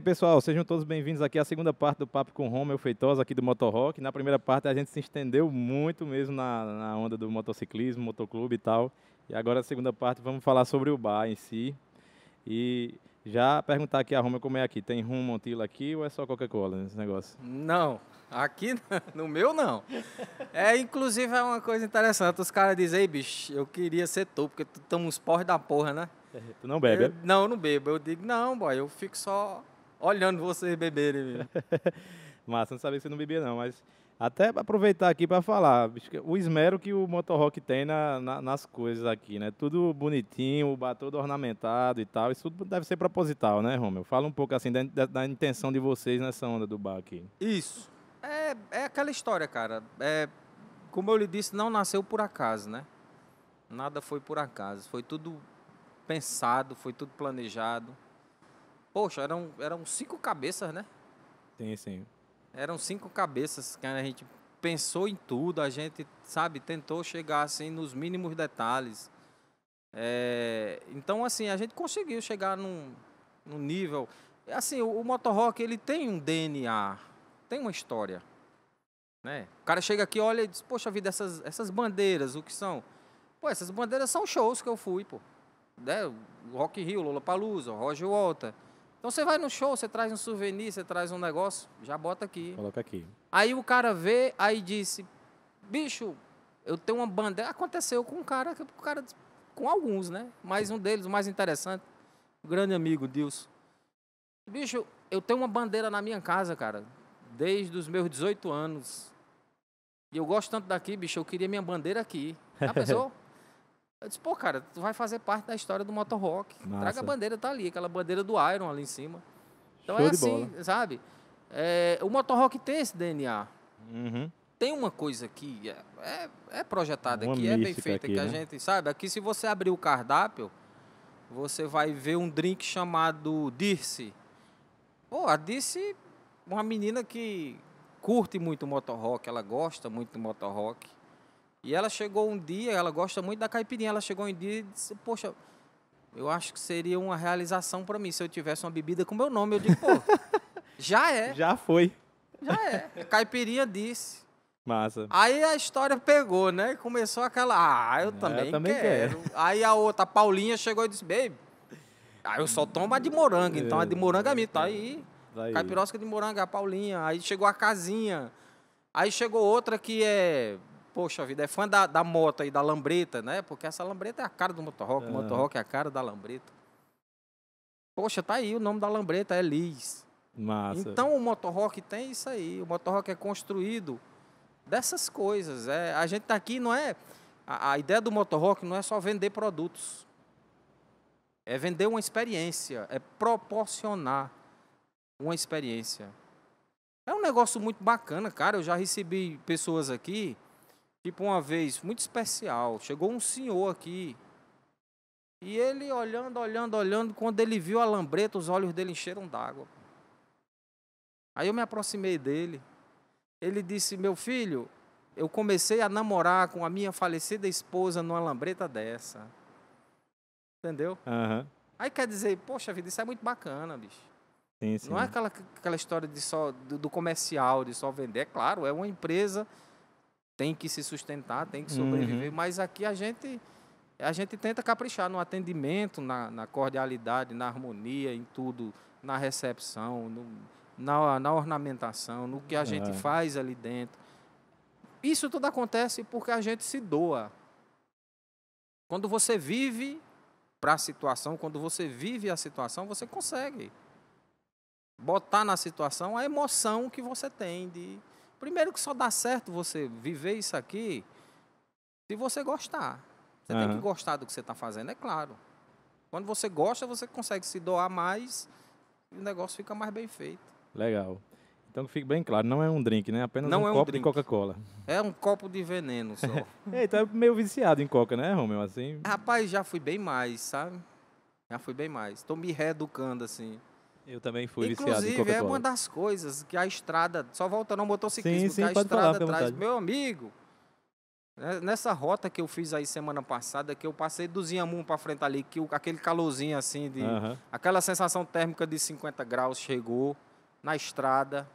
aí, pessoal, sejam todos bem-vindos aqui à segunda parte do Papo com Romeu Feitosa aqui do Motor Rock. Na primeira parte a gente se estendeu muito mesmo na, na onda do motociclismo, motoclube e tal. E agora a segunda parte vamos falar sobre o bar em si. E já perguntar aqui a Romeu como é aqui. Tem rum montilo aqui ou é só Coca-Cola nesse negócio? Não, aqui no meu não. É, inclusive é uma coisa interessante. Os caras dizem, ei, bicho, eu queria ser tu, porque tu toma uns da porra, né? Tu não bebe? É? Eu, não, eu não bebo. Eu digo, não, boy, eu fico só olhando vocês beberem. Massa, não sabia que você não bebia não, mas até aproveitar aqui para falar o esmero que o motorrock tem na, na, nas coisas aqui, né? Tudo bonitinho, o bar todo ornamentado e tal. Isso tudo deve ser proposital, né, Romeu? Fala um pouco assim da, da, da intenção de vocês nessa onda do bar aqui. Isso. É, é aquela história, cara. É, como eu lhe disse, não nasceu por acaso, né? Nada foi por acaso. Foi tudo pensado, foi tudo planejado. Poxa, eram, eram cinco cabeças, né? Sim, sim. Eram cinco cabeças, que a gente pensou em tudo, a gente, sabe, tentou chegar assim nos mínimos detalhes. É, então, assim, a gente conseguiu chegar num, num nível. Assim, o, o motorrock, ele tem um DNA, tem uma história. Né? O cara chega aqui, olha e diz: Poxa vida, essas, essas bandeiras, o que são? Pô, essas bandeiras são shows que eu fui, pô. Né? Rock Rio, Palusa, Roger Walter. Então você vai no show, você traz um souvenir, você traz um negócio, já bota aqui. Coloca aqui. Aí o cara vê, aí disse, bicho, eu tenho uma bandeira. Aconteceu com um cara, um cara com alguns, né? Mas um deles, o mais interessante, o grande amigo, Deus. Bicho, eu tenho uma bandeira na minha casa, cara, desde os meus 18 anos. E eu gosto tanto daqui, bicho, eu queria minha bandeira aqui. Já pensou? Eu disse, pô, cara, tu vai fazer parte da história do motor rock. Massa. Traga a bandeira, tá ali, aquela bandeira do Iron ali em cima. Então é Show é assim, bola. sabe? É, o motor rock tem esse DNA. Uhum. Tem uma coisa que é, é, é projetada uma aqui, é bem feita, aqui, que né? a gente sabe. Aqui, se você abrir o cardápio, você vai ver um drink chamado Dirce. Pô, a Dirce, uma menina que curte muito motor rock, ela gosta muito do motor rock e ela chegou um dia, ela gosta muito da caipirinha, ela chegou um dia e disse, poxa, eu acho que seria uma realização para mim se eu tivesse uma bebida com meu nome. Eu digo, pô, já é. Já foi. Já é. A caipirinha disse. Massa. Aí a história pegou, né? Começou aquela, ah, eu é, também, eu também quero. quero. Aí a outra, a Paulinha, chegou e disse, baby, aí ah, eu só tomo a de morango, então a de morango é minha. Tá aí, Daí. Tá caipirosca de morango, é a Paulinha. Aí chegou a casinha. Aí chegou outra que é poxa vida, é fã da, da moto e da lambreta, né? Porque essa lambreta é a cara do motorrock, é. o motorrock é a cara da lambreta. Poxa, tá aí, o nome da lambreta é Liz. Massa. Então o motorrock tem isso aí, o motorrock é construído dessas coisas. É, a gente tá aqui, não é... A, a ideia do motorrock não é só vender produtos. É vender uma experiência, é proporcionar uma experiência. É um negócio muito bacana, cara. Eu já recebi pessoas aqui Tipo uma vez, muito especial, chegou um senhor aqui. E ele olhando, olhando, olhando, quando ele viu a lambreta, os olhos dele encheram d'água. Aí eu me aproximei dele. Ele disse: Meu filho, eu comecei a namorar com a minha falecida esposa numa lambreta dessa. Entendeu? Uhum. Aí quer dizer, poxa vida, isso é muito bacana, bicho. Sim, sim. Não é aquela, aquela história de só, do, do comercial, de só vender. É claro, é uma empresa tem que se sustentar, tem que sobreviver, uhum. mas aqui a gente a gente tenta caprichar no atendimento, na, na cordialidade, na harmonia, em tudo, na recepção, no, na, na ornamentação, no que a é. gente faz ali dentro. Isso tudo acontece porque a gente se doa. Quando você vive para a situação, quando você vive a situação, você consegue botar na situação a emoção que você tem de Primeiro que só dá certo você viver isso aqui se você gostar. Você uhum. tem que gostar do que você está fazendo, é claro. Quando você gosta, você consegue se doar mais e o negócio fica mais bem feito. Legal. Então fique bem claro, não é um drink, né? Apenas não um é um copo drink. de Coca-Cola. É um copo de veneno só. é, então é meio viciado em Coca, né, Romeu? Assim... Rapaz, já fui bem mais, sabe? Já fui bem mais. Estou me reeducando, assim. Eu também fui Inclusive, viciado Inclusive, é uma das coisas que a estrada, só voltando ao motociclismo, sim, sim, que a estrada falar, traz. Meu amigo, né, nessa rota que eu fiz aí semana passada, que eu passei do Ziamum para frente ali, que aquele calorzinho assim, de, uh -huh. aquela sensação térmica de 50 graus chegou na estrada.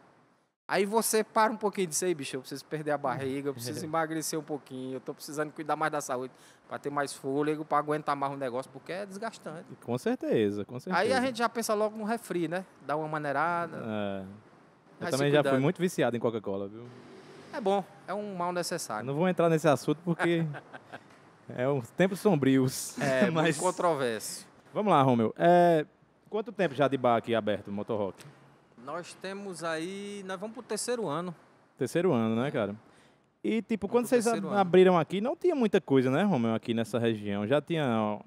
Aí você para um pouquinho de diz, aí, bicho, eu preciso perder a barriga, eu preciso emagrecer um pouquinho, eu tô precisando cuidar mais da saúde, para ter mais fôlego, para aguentar mais um negócio, porque é desgastante. Com certeza, com certeza. Aí a gente já pensa logo no refri, né? Dá uma maneirada. É. Eu também já fui muito viciado em Coca-Cola, viu? É bom, é um mal necessário. Não vou entrar nesse assunto porque é um tempos sombrios. É, mas... muito controverso. Vamos lá, Romeu. É... Quanto tempo já de bar aqui aberto, Motorrock? Nós temos aí. Nós vamos pro terceiro ano. Terceiro ano, né, cara? E, tipo, vamos quando vocês abriram ano. aqui, não tinha muita coisa, né, Romeu, aqui nessa região. Já tinha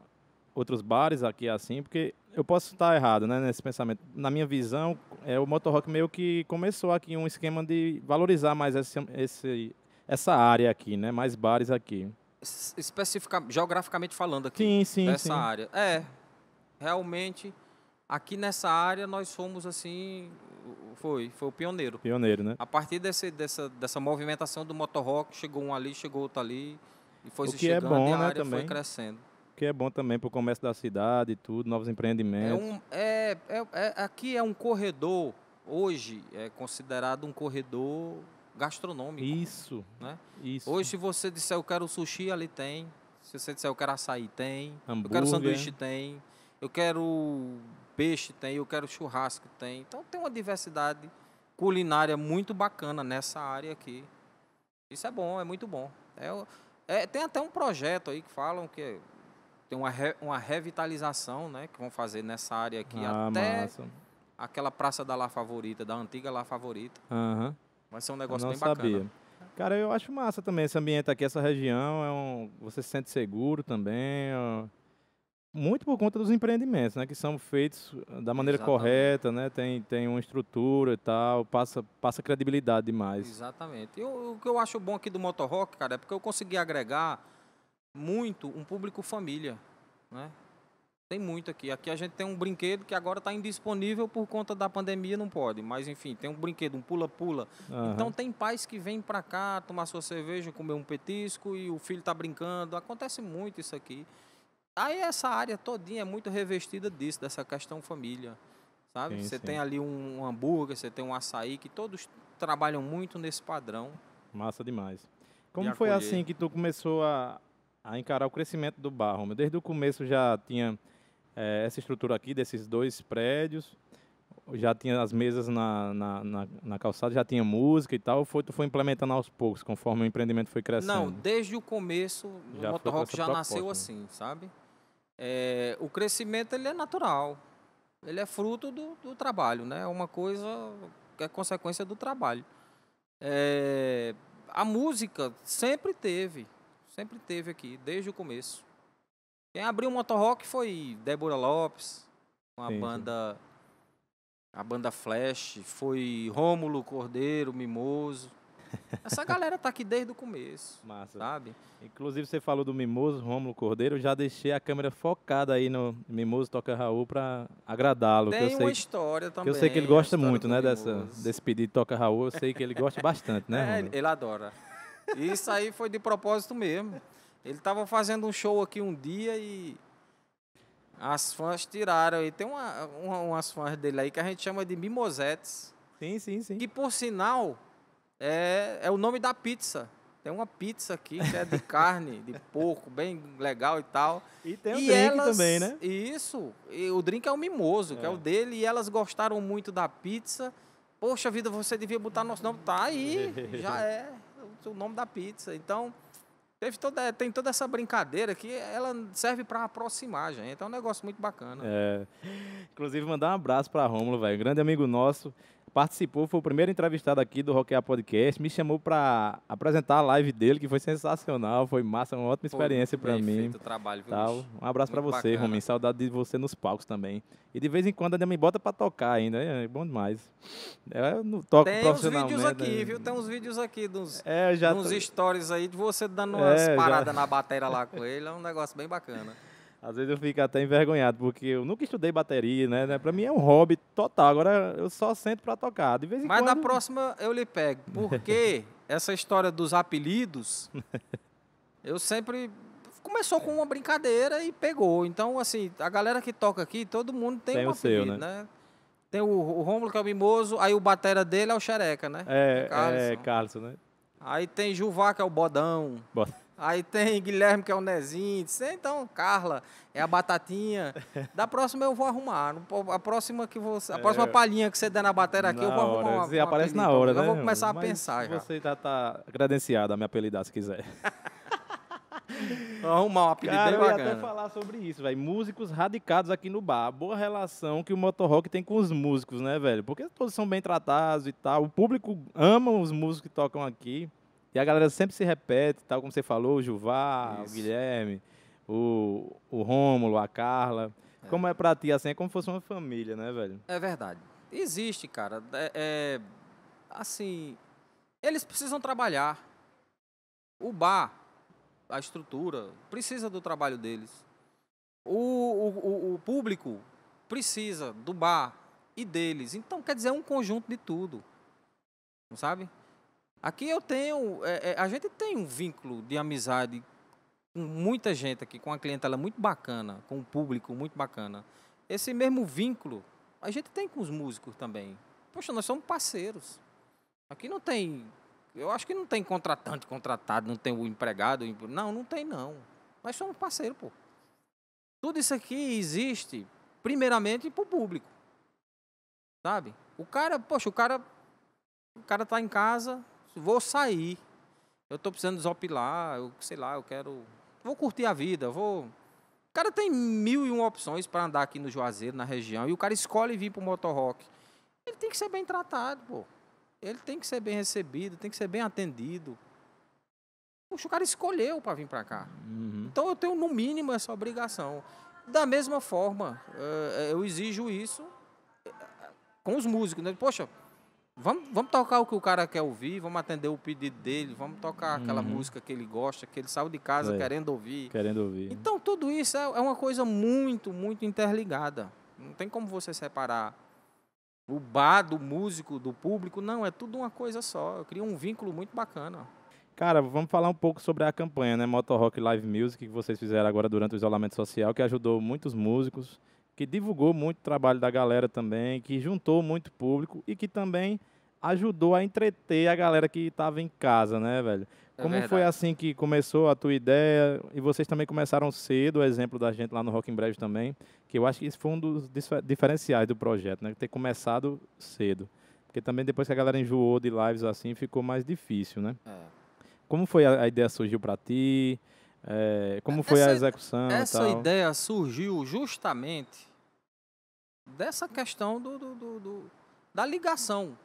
outros bares aqui assim, porque eu posso estar errado, né, nesse pensamento. Na minha visão, é o Rock meio que começou aqui um esquema de valorizar mais esse, esse essa área aqui, né, mais bares aqui. Especificamente, geograficamente falando aqui. Sim, sim, Nessa sim. área. É, realmente Aqui nessa área nós fomos assim, foi, foi o pioneiro. Pioneiro, né? A partir desse, dessa, dessa movimentação do motorrock, chegou um ali, chegou outro ali, e foi o se que é chegando, é bom, né, área também. foi crescendo. O que é bom também para o comércio da cidade e tudo, novos é empreendimentos. É um, é, é, é, aqui é um corredor, hoje é considerado um corredor gastronômico. Isso, né? isso. Hoje se você disser eu quero sushi, ali tem. Se você disser eu quero açaí, tem. Hambúrguer. Eu quero sanduíche, tem eu quero peixe, tem, eu quero churrasco, tem. Então tem uma diversidade culinária muito bacana nessa área aqui. Isso é bom, é muito bom. É, é, tem até um projeto aí que falam que tem uma, re, uma revitalização, né? Que vão fazer nessa área aqui ah, até massa. aquela praça da Lá Favorita, da antiga Lá Favorita. Uhum. Vai ser um negócio eu não bem sabia. bacana. Cara, eu acho massa também esse ambiente aqui, essa região. É um, você se sente seguro também. É muito por conta dos empreendimentos, né, que são feitos uh, da maneira Exatamente. correta, né, tem, tem uma estrutura e tal, passa, passa credibilidade demais. Exatamente. E o, que eu acho bom aqui do Motorrock, cara, é porque eu consegui agregar muito um público família, né? Tem muito aqui. Aqui a gente tem um brinquedo que agora está indisponível por conta da pandemia, não pode. Mas enfim, tem um brinquedo, um pula-pula. Uhum. Então tem pais que vêm para cá tomar sua cerveja, comer um petisco e o filho está brincando. Acontece muito isso aqui. Aí essa área todinha é muito revestida disso, dessa questão família, sabe? Sim, você sim. tem ali um hambúrguer, você tem um açaí, que todos trabalham muito nesse padrão. Massa demais. Como de foi acolher. assim que tu começou a, a encarar o crescimento do bar, Romeu? Desde o começo já tinha é, essa estrutura aqui, desses dois prédios, já tinha as mesas na, na, na, na calçada, já tinha música e tal, foi, tu foi implementando aos poucos, conforme o empreendimento foi crescendo? Não, desde o começo, já o Motorrock já nasceu né? assim, sabe? É, o crescimento ele é natural, ele é fruto do, do trabalho, né? É uma coisa que é consequência do trabalho. É, a música sempre teve, sempre teve aqui, desde o começo. Quem abriu o Motorrock foi Débora Lopes, com a banda a banda Flash, foi Rômulo Cordeiro Mimoso, essa galera tá aqui desde o começo. Massa. Sabe? Inclusive, você falou do Mimoso, Rômulo Cordeiro. Eu já deixei a câmera focada aí no Mimoso Toca Raul para agradá-lo. Tem que eu uma sei, história também. eu sei que ele gosta muito, né? Dessa, desse pedido Toca Raul. Eu sei que ele gosta bastante, né? Romulo? É, ele adora. Isso aí foi de propósito mesmo. Ele tava fazendo um show aqui um dia e as fãs tiraram. E tem uma, uma, umas fãs dele aí que a gente chama de mimosetes. Sim, sim, sim. Que, por sinal, é, é o nome da pizza. Tem uma pizza aqui que é de carne, de porco, bem legal e tal. E tem o e drink elas, também, né? Isso. E o drink é o mimoso, é. que é o dele. E elas gostaram muito da pizza. Poxa vida, você devia botar nosso nome. Tá aí, já é o nome da pizza. Então, teve toda, tem toda essa brincadeira que ela serve para aproximar, gente. É um negócio muito bacana. É. Inclusive, mandar um abraço para Rômulo, velho. Grande amigo nosso participou, foi o primeiro entrevistado aqui do Rockear Podcast, me chamou para apresentar a live dele, que foi sensacional, foi massa, uma ótima experiência para mim. Feito trabalho, viu, Um abraço para você, bacana. saudade de você nos palcos também. E de vez em quando ainda me bota para tocar ainda, é, é bom demais. É, eu não toco Tem profissionalmente. Tem uns vídeos aqui, né? viu? Tem uns vídeos aqui dos, é, uns tô... stories aí de você dando é, umas é, paradas já... na bateria lá com ele, é um negócio bem bacana. Às vezes eu fico até envergonhado, porque eu nunca estudei bateria, né? né? Pra mim é um hobby total. Agora eu só sento pra tocar. De vez em Mas quando... na próxima eu lhe pego. Porque essa história dos apelidos, eu sempre. Começou com uma brincadeira e pegou. Então, assim, a galera que toca aqui, todo mundo tem, tem um apelido, seu, né? né? Tem o, o Romulo, que é o mimoso, aí o batera dele é o xereca, né? É, Carlson. é né? Aí tem Juvá, que é o bodão. Bodão. Aí tem Guilherme, que é o Nezinho. então, Carla, é a batatinha. Da próxima eu vou arrumar. A próxima que você. A próxima é, palhinha que você der na bateria aqui, na eu vou hora. arrumar. Uma, aparece na hora, né? Eu vou né, começar a pensar você já. Você já tá, tá credenciado a me apelidar se quiser. arrumar um apelido Cara, bem bacana. Eu ia até falar sobre isso, velho. Músicos radicados aqui no bar. boa relação que o motorrock tem com os músicos, né, velho? Porque todos são bem tratados e tal. O público ama os músicos que tocam aqui. E a galera sempre se repete, tal como você falou, o Juvá, Isso. o Guilherme, o, o Rômulo, a Carla. É. Como é pra ti, assim, é como se fosse uma família, né, velho? É verdade. Existe, cara. É, é, assim, eles precisam trabalhar. O bar, a estrutura, precisa do trabalho deles. O, o, o público precisa do bar e deles. Então, quer dizer, é um conjunto de tudo. Não sabe? Aqui eu tenho, é, é, a gente tem um vínculo de amizade com muita gente aqui, com uma clientela muito bacana, com um público muito bacana. Esse mesmo vínculo a gente tem com os músicos também. Poxa, nós somos parceiros. Aqui não tem, eu acho que não tem contratante, contratado, não tem o empregado, não, não tem não. Nós somos parceiros, pô. Tudo isso aqui existe primeiramente para o público. Sabe? O cara, poxa, o cara o cara tá em casa, vou sair. Eu estou precisando desopilar, eu, sei lá, eu quero. Vou curtir a vida, vou. O cara tem mil e uma opções para andar aqui no Juazeiro, na região, e o cara escolhe vir para o motorrock. Ele tem que ser bem tratado, pô. Ele tem que ser bem recebido, tem que ser bem atendido. Poxa, o cara escolheu para vir para cá. Uhum. Então eu tenho, no mínimo, essa obrigação. Da mesma forma, eh, eh, eu exijo isso eh, com os músicos. Né? Poxa, Vamos, vamos tocar o que o cara quer ouvir, vamos atender o pedido dele, vamos tocar aquela uhum. música que ele gosta, que ele saiu de casa é. querendo ouvir. Querendo ouvir. Então, tudo isso é, é uma coisa muito, muito interligada. Não tem como você separar o bar do músico, do público. Não, é tudo uma coisa só. Cria um vínculo muito bacana. Cara, vamos falar um pouco sobre a campanha, né? Motor Rock Live Music, que vocês fizeram agora durante o isolamento social, que ajudou muitos músicos que divulgou muito o trabalho da galera também, que juntou muito público e que também ajudou a entreter a galera que estava em casa, né, velho? É como foi assim que começou a tua ideia e vocês também começaram cedo, o exemplo da gente lá no Rock em Breve também, que eu acho que isso foi um dos diferenciais do projeto, né, ter começado cedo. Porque também depois que a galera enjoou de lives assim, ficou mais difícil, né? É. Como foi a, a ideia surgiu para ti? É, como é, foi a execução? Essa ideia surgiu justamente dessa questão do, do, do, do da ligação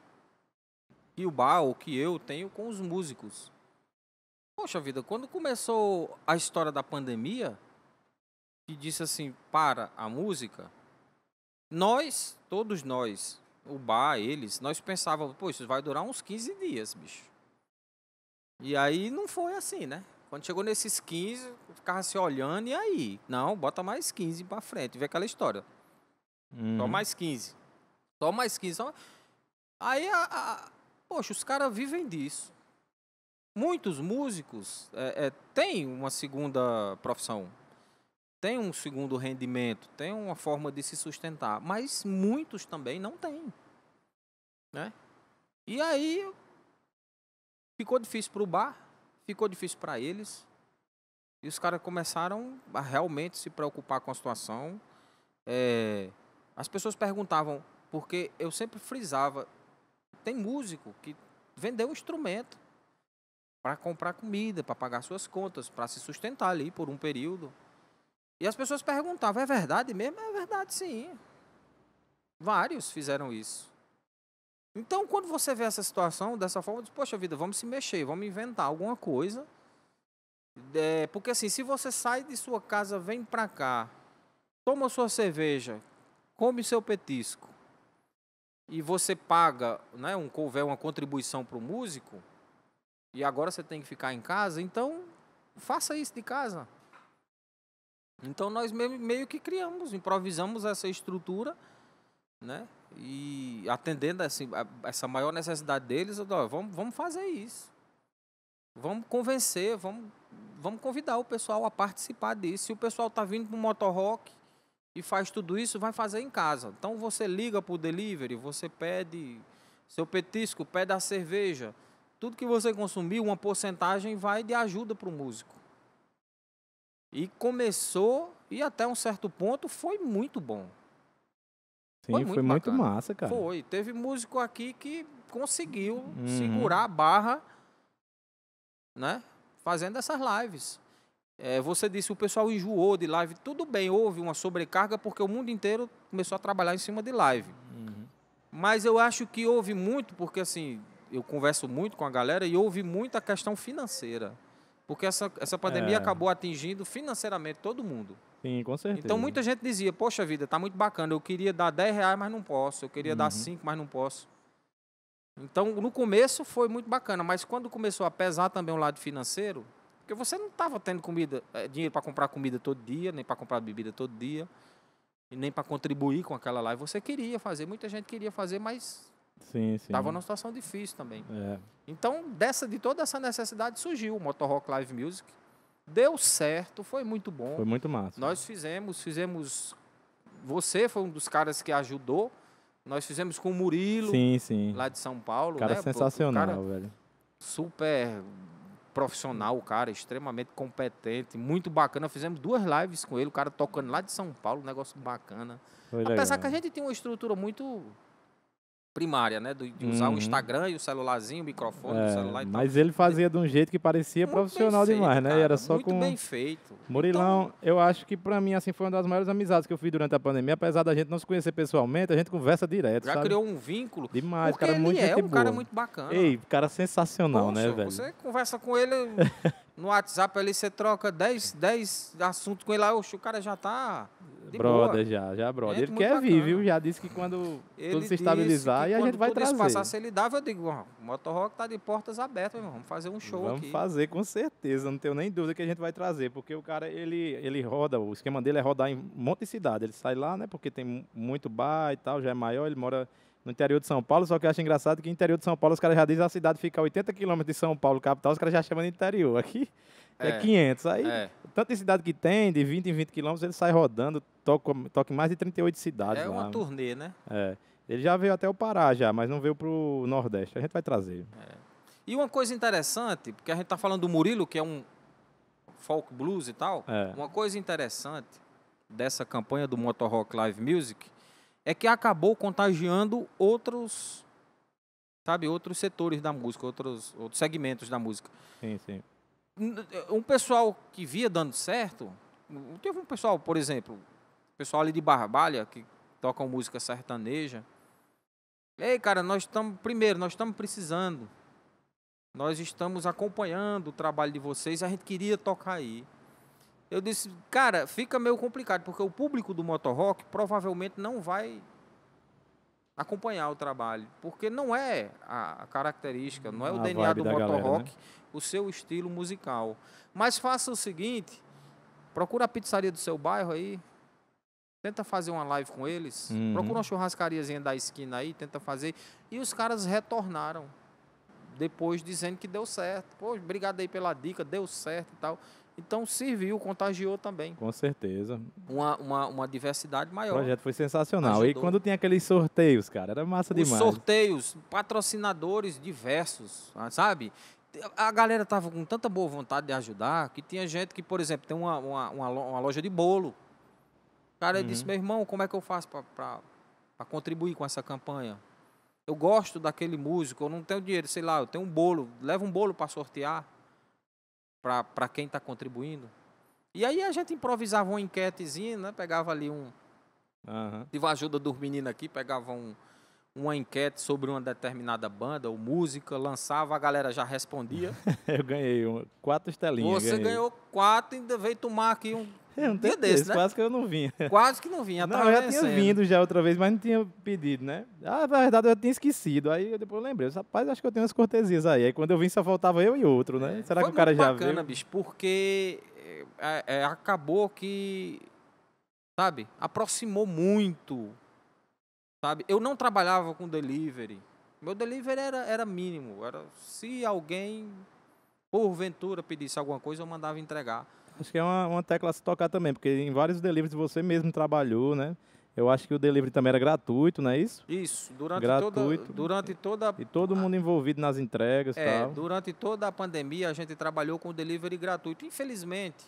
que o bar ou que eu tenho com os músicos. Poxa vida, quando começou a história da pandemia, que disse assim, para a música, nós, todos nós, o bar, eles, nós pensávamos, pô, isso vai durar uns 15 dias, bicho. E aí não foi assim, né? Quando chegou nesses 15, ficava se olhando, e aí? Não, bota mais 15 para frente, vê aquela história. Uhum. Só mais 15. Só mais 15. Só... Aí, a, a... poxa, os caras vivem disso. Muitos músicos é, é, têm uma segunda profissão, tem um segundo rendimento, tem uma forma de se sustentar, mas muitos também não têm. Né? E aí ficou difícil para o bar, ficou difícil para eles. E os caras começaram a realmente se preocupar com a situação. É, as pessoas perguntavam, porque eu sempre frisava, tem músico que vendeu um instrumento para comprar comida, para pagar suas contas, para se sustentar ali por um período. E as pessoas perguntavam, é verdade mesmo? É verdade, sim. Vários fizeram isso. Então, quando você vê essa situação dessa forma, diz, poxa vida, vamos se mexer, vamos inventar alguma coisa. É, porque assim, se você sai de sua casa, vem para cá, toma sua cerveja, come seu petisco e você paga né, um couver, uma contribuição para o músico, e agora você tem que ficar em casa, então faça isso de casa. Então nós meio que criamos, improvisamos essa estrutura, né? E atendendo assim, essa maior necessidade deles, eu, vamos, vamos fazer isso. Vamos convencer, vamos, vamos convidar o pessoal a participar disso. Se o pessoal está vindo para o motor rock, e faz tudo isso, vai fazer em casa. Então você liga para o delivery, você pede seu petisco, pede a cerveja. Tudo que você consumir, uma porcentagem vai de ajuda para o músico. E começou, e até um certo ponto foi muito bom. Sim, foi muito, foi muito massa, cara. Foi. Teve músico aqui que conseguiu uhum. segurar a barra, né? Fazendo essas lives. É, você disse o pessoal enjoou de live. Tudo bem, houve uma sobrecarga porque o mundo inteiro começou a trabalhar em cima de live. Uhum. Mas eu acho que houve muito, porque assim, eu converso muito com a galera e houve muita questão financeira. Porque essa, essa pandemia é. acabou atingindo financeiramente todo mundo. Sim, com certeza. Então muita gente dizia, poxa vida, tá muito bacana, eu queria dar 10 reais, mas não posso. Eu queria uhum. dar 5, mas não posso. Então, no começo foi muito bacana, mas quando começou a pesar também o lado financeiro, porque você não estava tendo comida, é, dinheiro para comprar comida todo dia, nem para comprar bebida todo dia, e nem para contribuir com aquela live. Você queria fazer, muita gente queria fazer, mas estava numa situação difícil também. É. Então, dessa, de toda essa necessidade surgiu o motor rock Live Music. Deu certo, foi muito bom. Foi muito massa. Nós fizemos, fizemos. Você foi um dos caras que ajudou. Nós fizemos com o Murilo, sim, sim. lá de São Paulo. Cara né? sensacional, cara velho. Super profissional, o cara, extremamente competente, muito bacana. Fizemos duas lives com ele, o cara tocando lá de São Paulo, um negócio bacana. Foi Apesar legal. que a gente tem uma estrutura muito primária, né? De, de usar uhum. o Instagram e o celularzinho, o microfone, é, o celular e tal. Mas ele fazia de um jeito que parecia muito profissional feito, demais, né? Cara, e era só muito com. Muito bem feito. Murilão, então... eu acho que para mim, assim, foi uma das maiores amizades que eu fiz durante a pandemia. Apesar da gente não se conhecer pessoalmente, a gente conversa direto. Já sabe? criou um vínculo. Demais, cara, ele muito é um boa. cara muito bacana. Ei, cara sensacional, Poxa, né, velho? Você conversa com ele. No WhatsApp ali você troca 10, 10 assuntos com ele lá, oxe, o cara já tá. De brother, boa. já, já, brother. ele quer vir, viu? Já disse que quando ele tudo se estabilizar e a gente vai tudo trazer. Quando passar, se ele dava, eu digo, ó, o Motorrock tá de portas abertas, meu, vamos fazer um show vamos aqui. Vamos fazer, com certeza, não tenho nem dúvida que a gente vai trazer, porque o cara, ele, ele roda, o esquema dele é rodar em um monte de cidade. Ele sai lá, né, porque tem muito bar e tal, já é maior, ele mora no interior de São Paulo, só que eu acho engraçado que no interior de São Paulo os caras já dizem a cidade fica a 80 quilômetros de São Paulo, capital, os caras já chamam de interior. Aqui é, é 500. Aí, é. tanta cidade que tem, de 20 em 20 quilômetros, ele sai rodando, toca, toca em mais de 38 cidades. É uma lá. turnê, né? É. Ele já veio até o Pará, já, mas não veio para o Nordeste. A gente vai trazer. É. E uma coisa interessante, porque a gente está falando do Murilo, que é um folk blues e tal. É. Uma coisa interessante dessa campanha do Motor Rock Live Music é que acabou contagiando outros, sabe, outros setores da música, outros, outros segmentos da música. Sim, sim. Um pessoal que via dando certo, teve um pessoal, por exemplo, pessoal ali de Barbalha, que tocam música sertaneja. Ei, cara, nós estamos, primeiro, nós estamos precisando. Nós estamos acompanhando o trabalho de vocês, a gente queria tocar aí. Eu disse, cara, fica meio complicado, porque o público do rock provavelmente não vai acompanhar o trabalho, porque não é a característica, não é o DNA do né? motorrock, né? o seu estilo musical. Mas faça o seguinte, procura a pizzaria do seu bairro aí, tenta fazer uma live com eles, uhum. procura uma churrascariazinha da esquina aí, tenta fazer, e os caras retornaram depois dizendo que deu certo. Pô, obrigado aí pela dica, deu certo e tal. Então serviu, contagiou também. Com certeza. Uma, uma, uma diversidade maior. O projeto foi sensacional. Ajudou. E quando tinha aqueles sorteios, cara, era massa Os demais. Sorteios, patrocinadores diversos, ah, sabe? A galera tava com tanta boa vontade de ajudar que tinha gente que, por exemplo, tem uma, uma, uma loja de bolo. O cara uhum. disse: meu irmão, como é que eu faço para contribuir com essa campanha? Eu gosto daquele músico, eu não tenho dinheiro, sei lá, eu tenho um bolo, leva um bolo para sortear para quem está contribuindo. E aí a gente improvisava uma enquetezinha, né? pegava ali um. Uhum. Tive a ajuda dos meninos aqui, pegava um, uma enquete sobre uma determinada banda ou música, lançava, a galera já respondia. eu ganhei quatro estelinhas. Você ganhei. ganhou quatro e ainda veio tomar aqui um Eu não tenho desse, né? Quase que eu não vinha. Quase que não vinha. Não, eu já tinha vindo já outra vez, mas não tinha pedido, né? Ah, na verdade eu tinha esquecido. Aí eu depois lembrei, rapaz, acho que eu tenho umas cortesias aí. Aí quando eu vim só faltava eu e outro, né? É. Será Foi que o cara já viu? bacana, bicho, porque é, é, acabou que, sabe, aproximou muito, sabe? Eu não trabalhava com delivery. Meu delivery era, era mínimo. Era se alguém, porventura, pedisse alguma coisa, eu mandava entregar. Acho que é uma, uma tecla a se tocar também, porque em vários deliveries você mesmo trabalhou, né? Eu acho que o delivery também era gratuito, não é isso? Isso, durante gratuito. toda durante toda e todo mundo envolvido nas entregas, é, tal. Durante toda a pandemia a gente trabalhou com o delivery gratuito. Infelizmente,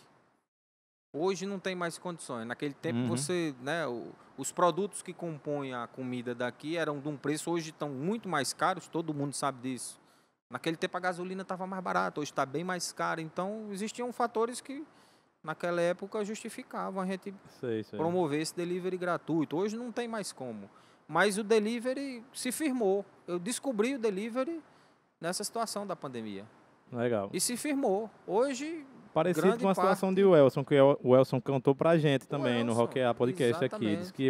hoje não tem mais condições. Naquele tempo uhum. você, né, o, os produtos que compõem a comida daqui eram de um preço hoje estão muito mais caros, todo mundo sabe disso. Naquele tempo a gasolina estava mais barata, hoje está bem mais cara. Então existiam fatores que naquela época justificavam a gente sei, sei. promover esse delivery gratuito. Hoje não tem mais como. Mas o delivery se firmou. Eu descobri o delivery nessa situação da pandemia. Legal. E se firmou. Hoje. Parecido com a situação parte... de Welson, que é o Welson cantou pra gente também Welson, no Rock A Podcast exatamente. aqui. Diz que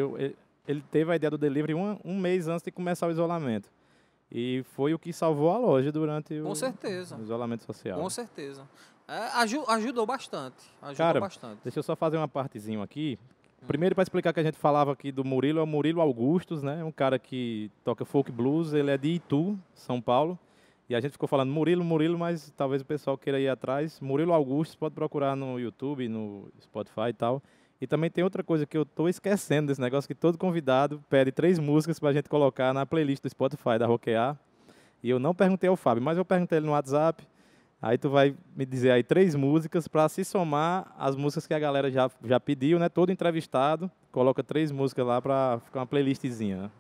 ele teve a ideia do delivery um, um mês antes de começar o isolamento. E foi o que salvou a loja durante Com o certeza. isolamento social. Com certeza. É, aju ajudou bastante. Ajudou Cara, bastante. Deixa eu só fazer uma partezinha aqui. Hum. Primeiro, para explicar que a gente falava aqui do Murilo, é o Murilo Augustos, né? Um cara que toca folk blues, ele é de Itu, São Paulo. E a gente ficou falando Murilo, Murilo, mas talvez o pessoal queira ir atrás. Murilo Augustos, pode procurar no YouTube, no Spotify e tal. E também tem outra coisa que eu tô esquecendo desse negócio, que todo convidado pede três músicas para a gente colocar na playlist do Spotify da Roquear. E eu não perguntei ao Fábio, mas eu perguntei ele no WhatsApp. Aí tu vai me dizer aí três músicas para se somar as músicas que a galera já, já pediu, né? Todo entrevistado coloca três músicas lá para ficar uma playlistzinha. Né?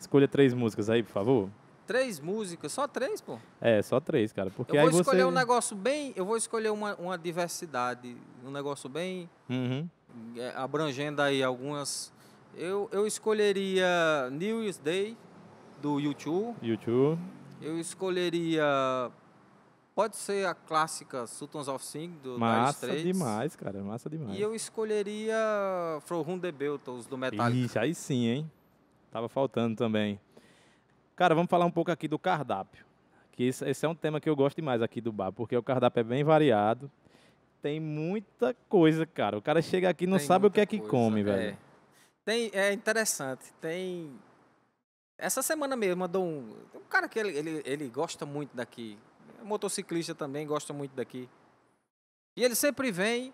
Escolha três músicas aí, por favor. Três músicas? Só três, pô? É, só três, cara. Porque eu vou aí escolher você... um negócio bem... Eu vou escolher uma, uma diversidade, um negócio bem... Uhum. É, abrangendo aí algumas. Eu, eu escolheria New Year's Day, do YouTube. YouTube. Eu escolheria. Pode ser a clássica Sultans of Sing do Massa Dire demais, cara. Massa demais. E eu escolheria From Whom the Beatles do Metallica. Ixi, aí sim, hein? Tava faltando também. Cara, vamos falar um pouco aqui do cardápio. Que esse, esse é um tema que eu gosto demais aqui do bar, porque o cardápio é bem variado tem muita coisa, cara. O cara chega aqui e não tem sabe o que é que coisa, come, é. velho. Tem, é interessante. Tem. Essa semana mesmo mandou um. Um cara que ele, ele, ele gosta muito daqui. É motociclista também gosta muito daqui. E ele sempre vem,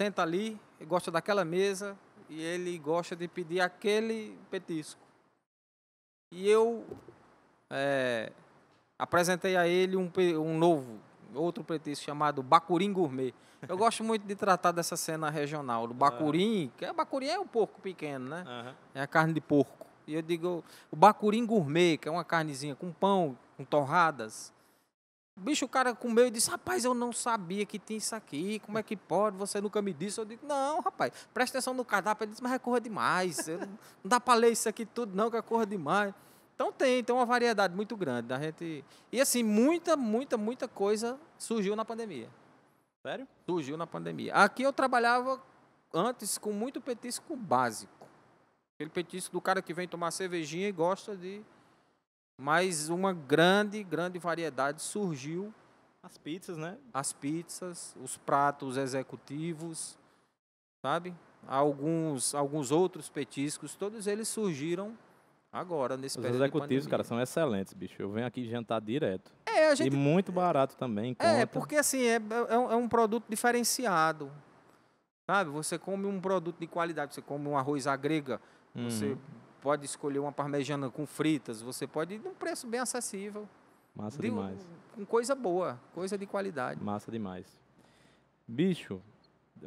senta ali, gosta daquela mesa e ele gosta de pedir aquele petisco. E eu é, apresentei a ele um, um novo outro pretexto chamado Bacurim Gourmet. Eu gosto muito de tratar dessa cena regional, do Bacurim, é. que é, Bacurim é o porco pequeno, né? Uhum. É a carne de porco. E eu digo, o Bacurim Gourmet, que é uma carnezinha com pão, com torradas. Bicho, o cara comeu e disse: Rapaz, eu não sabia que tinha isso aqui. Como é que pode? Você nunca me disse. Eu digo: Não, rapaz, presta atenção no cardápio. Ele disse: Mas é corra demais. não dá para ler isso aqui tudo, não, que é corra demais. Então tem, tem uma variedade muito grande. da né? gente... E assim, muita, muita, muita coisa surgiu na pandemia. Sério? Surgiu na pandemia. Aqui eu trabalhava antes com muito petisco básico. Aquele petisco do cara que vem tomar cervejinha e gosta de. Mas uma grande, grande variedade surgiu. As pizzas, né? As pizzas, os pratos executivos, sabe? Alguns, alguns outros petiscos, todos eles surgiram Agora, nesse Os executivos, cara, são excelentes, bicho. Eu venho aqui jantar direto. É, a gente... E muito barato também. É, porque assim, é, é, é, um, é um produto diferenciado. Sabe? Você come um produto de qualidade, você come um arroz à grega, uhum. você pode escolher uma parmegiana com fritas, você pode ir num preço bem acessível. Massa de, demais. Com coisa boa, coisa de qualidade. Massa demais. Bicho,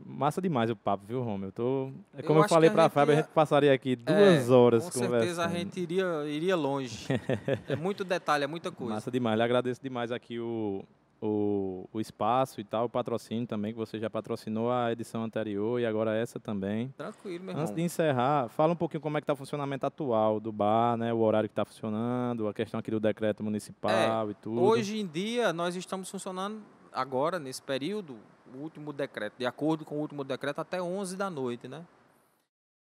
Massa demais o papo, viu, Romeu? tô... É como eu, eu falei para a Fábio, ia... a gente passaria aqui é, duas é, horas com conversando. Com certeza a gente iria, iria longe. é muito detalhe, é muita coisa. Massa demais. Lhe agradeço demais aqui o, o, o espaço e tal, o patrocínio também, que você já patrocinou a edição anterior e agora essa também. Tranquilo, meu irmão. Antes de encerrar, fala um pouquinho como é que está o funcionamento atual do bar, né? O horário que está funcionando, a questão aqui do decreto municipal é, e tudo. Hoje em dia, nós estamos funcionando agora, nesse período, o último decreto, de acordo com o último decreto, até 11 da noite, né?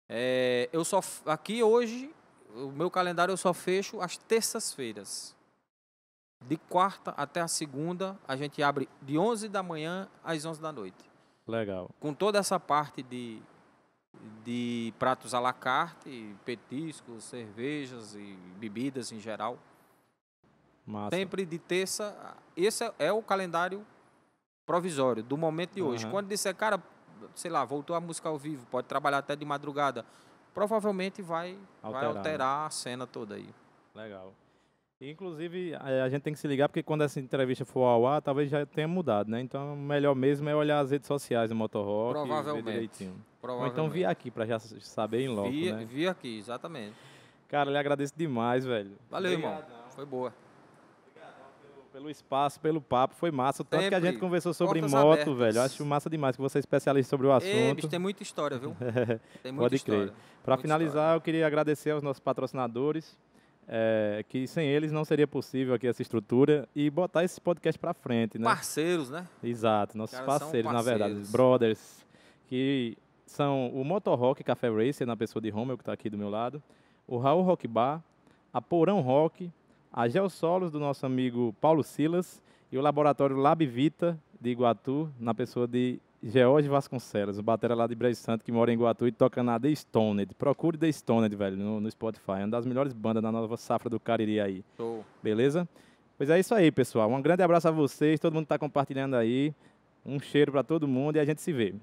É, eu só aqui hoje o meu calendário eu só fecho às terças-feiras. De quarta até a segunda, a gente abre de 11 da manhã às 11 da noite. Legal. Com toda essa parte de, de pratos à la carte, petiscos, cervejas e bebidas em geral. Massa. Sempre de terça. Esse é, é o calendário provisório, do momento de hoje. Uhum. Quando disser, cara, sei lá, voltou a música ao vivo, pode trabalhar até de madrugada, provavelmente vai alterar, vai alterar né? a cena toda aí. Legal. Inclusive, a gente tem que se ligar, porque quando essa entrevista for ao ar, talvez já tenha mudado, né? Então, melhor mesmo é olhar as redes sociais do Motorrock Provavelmente. e ver direitinho. Provavelmente. Ou então vir aqui, para já saber em logo, vi, né? aqui, exatamente. Cara, lhe agradeço demais, velho. Valeu, Obrigado. irmão. Foi boa pelo espaço, pelo papo, foi massa. O tanto Sempre. que a gente conversou sobre Portas moto, abertas. velho. Eu acho massa demais que você é especialista sobre o assunto. Ei, bicho, tem muita história, viu? tem muita Pode história. crer. Para finalizar, história. eu queria agradecer aos nossos patrocinadores. É, que sem eles não seria possível aqui essa estrutura e botar esse podcast para frente, né? Parceiros, né? Exato, nossos parceiros, parceiros, na verdade, brothers, que são o Motor Rock Café Racer, na pessoa de Rommel, que está aqui do meu lado, o Raul Rock Bar, a Porão Rock, a Geosolos do nosso amigo Paulo Silas, e o laboratório Labvita, de Iguatu, na pessoa de George Vasconcelos, o batera lá de Brejo Santo, que mora em Iguatu e toca na The Stoned. Procure The Stoned, velho, no, no Spotify. É uma das melhores bandas da nova safra do Cariri aí. Show. Beleza? Pois é isso aí, pessoal. Um grande abraço a vocês, todo mundo que está compartilhando aí. Um cheiro para todo mundo e a gente se vê.